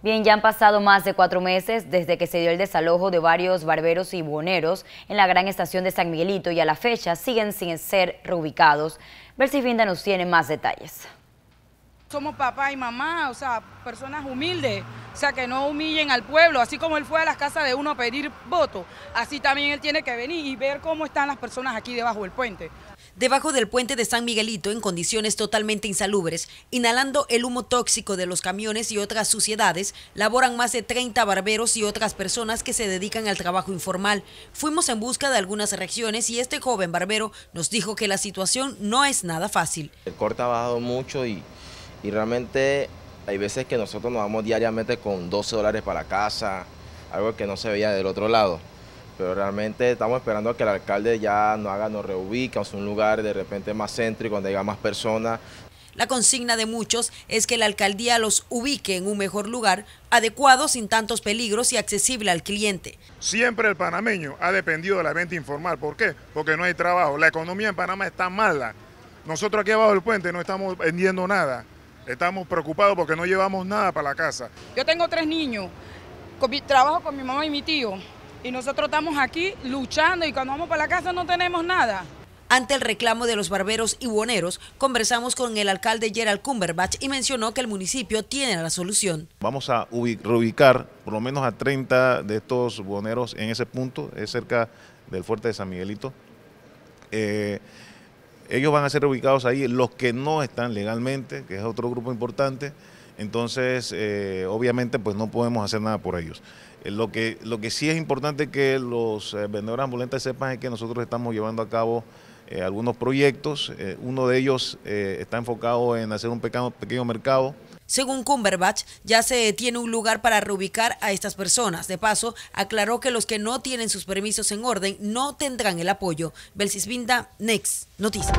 Bien, ya han pasado más de cuatro meses desde que se dio el desalojo de varios barberos y buhoneros en la gran estación de San Miguelito y a la fecha siguen sin ser reubicados. Ver si Finda nos tiene más detalles. Somos papá y mamá, o sea, personas humildes, o sea, que no humillen al pueblo, así como él fue a las casas de uno a pedir voto, así también él tiene que venir y ver cómo están las personas aquí debajo del puente. Debajo del puente de San Miguelito, en condiciones totalmente insalubres, inhalando el humo tóxico de los camiones y otras suciedades, laboran más de 30 barberos y otras personas que se dedican al trabajo informal. Fuimos en busca de algunas reacciones y este joven barbero nos dijo que la situación no es nada fácil. El corte ha bajado mucho y, y realmente hay veces que nosotros nos vamos diariamente con 12 dólares para casa, algo que no se veía del otro lado. Pero realmente estamos esperando a que el alcalde ya nos haga, nos reubica a un lugar de repente más céntrico, donde haya más personas. La consigna de muchos es que la alcaldía los ubique en un mejor lugar, adecuado, sin tantos peligros y accesible al cliente. Siempre el panameño ha dependido de la venta informal. ¿Por qué? Porque no hay trabajo. La economía en Panamá está mala. Nosotros aquí abajo del puente no estamos vendiendo nada. Estamos preocupados porque no llevamos nada para la casa. Yo tengo tres niños, trabajo con mi mamá y mi tío, y nosotros estamos aquí luchando y cuando vamos para la casa no tenemos nada. Ante el reclamo de los barberos y buhoneros, conversamos con el alcalde Gerald Cumberbatch y mencionó que el municipio tiene la solución. Vamos a reubicar por lo menos a 30 de estos buhoneros en ese punto, es cerca del fuerte de San Miguelito. Eh, ellos van a ser ubicados ahí, los que no están legalmente, que es otro grupo importante, entonces eh, obviamente pues no podemos hacer nada por ellos. Eh, lo, que, lo que sí es importante que los eh, vendedores ambulantes sepan es que nosotros estamos llevando a cabo eh, algunos proyectos. Eh, uno de ellos eh, está enfocado en hacer un pequeño, mercado. Según Cumberbatch, ya se tiene un lugar para reubicar a estas personas. De paso, aclaró que los que no tienen sus permisos en orden no tendrán el apoyo. Vinda, Next Noticias.